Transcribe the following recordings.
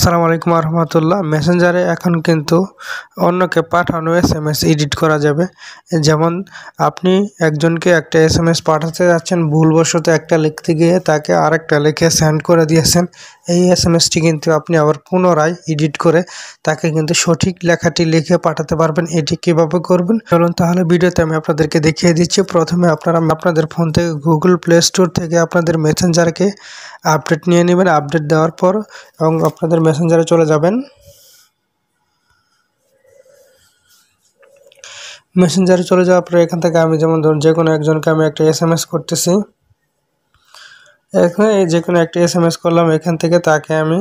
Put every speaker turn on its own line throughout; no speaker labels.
আসসালামু আলাইকুম রহমতুল্লাহ মেসেঞ্জারে এখন কিন্তু অন্যকে পাঠানো এস এম এস এডিট করা যাবে যেমন আপনি একজনকে একটা এস এম এস পাঠাতে যাচ্ছেন ভুলবশত একটা লিখতে গিয়ে তাকে আরেকটা লিখে সেন্ড করে দিয়েছেন এই এস এম এসটি কিন্তু আপনি আবার পুনরায় এডিট করে তাকে কিন্তু সঠিক লেখাটি লিখে পাঠাতে পারবেন এটি কীভাবে করবেন চলুন তাহলে ভিডিওতে আমি আপনাদেরকে দেখিয়ে দিচ্ছি প্রথমে আপনারা আপনাদের ফোন থেকে গুগল প্লে স্টোর থেকে আপনাদের মেসেঞ্জারকে আপডেট নিয়ে নেবেন আপডেট দেওয়ার পর এবং আপনাদের মেসেঞ্জারে চলে যাবেন মেসেঞ্জারে চলে যাওয়ার পরে এখান থেকে আমি যেমন ধরুন যে কোনো একজনকে আমি একটা এস এম এস করতেছি এখানে যে কোনো একটা এস এম এস করলাম এখান থেকে তাকে আমি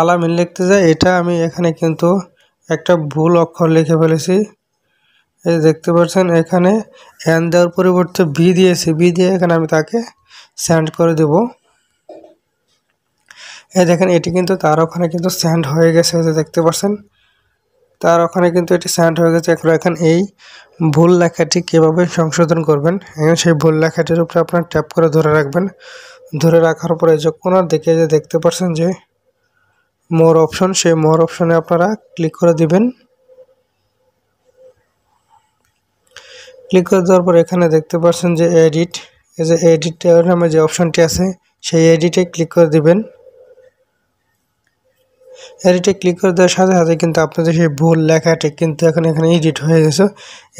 আলামিন লিখতে যাই এটা আমি এখানে কিন্তু একটা ভুল অক্ষর লিখে ফেলেছি এই দেখতে পাচ্ছেন এখানে অ্যান দেওয়ার পরিবর্তে বি দিয়েছি বি দিয়ে এখানে আমি তাকে সেন্ড করে দেবো এই দেখেন এটি কিন্তু তার ওখানে কিন্তু স্যান্ড হয়ে গেছে যে দেখতে পাচ্ছেন তার ওখানে কিন্তু এটি স্যান্ড হয়ে গেছে এখন এখন এই ভুল লেখাটি কীভাবে সংশোধন করবেন এখন সেই ভুল লেখাটির উপরে আপনার ট্যাপ করে ধরে রাখবেন ধরে রাখার পরে যে কোনার দিকে যে দেখতে পাচ্ছেন যে মোর অপশন সেই মোর অপশনে আপনারা ক্লিক করে দিবেন ক্লিক করে দেওয়ার পর এখানে দেখতে পাচ্ছেন যে এডিট এই যে এডিট নামে যে অপশনটি আছে সেই এডিটে ক্লিক করে দিবেন এডিটে ক্লিক করে দেওয়ার সাথে সাথে কিন্তু আপনাদের সেই ভুল লেখাটি কিন্তু এখন এখানে এডিট হয়ে গেছে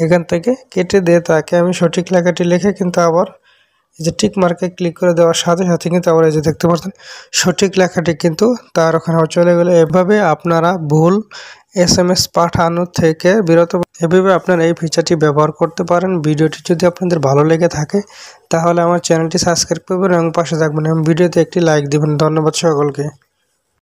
এখান থেকে কেটে দিয়ে তাকে আমি সঠিক লেখাটি লিখে কিন্তু আবার এই যে টিক মার্কে ক্লিক করে দেওয়ার সাথে সাথে কিন্তু আবার এই যে দেখতে পাচ্ছেন সঠিক লেখাটি কিন্তু তার ওখানে চলে গেলো এভাবে আপনারা ভুল এস এম এস পাঠানো থেকে বিরত এভাবে আপনারা এই ফিচারটি ব্যবহার করতে পারেন ভিডিওটি যদি আপনাদের ভালো লেগে থাকে তাহলে আমার চ্যানেলটি সাবস্ক্রাইব করবেন এবং পাশে থাকবেন এবং ভিডিওতে একটি লাইক দেবেন ধন্যবাদ সকলকে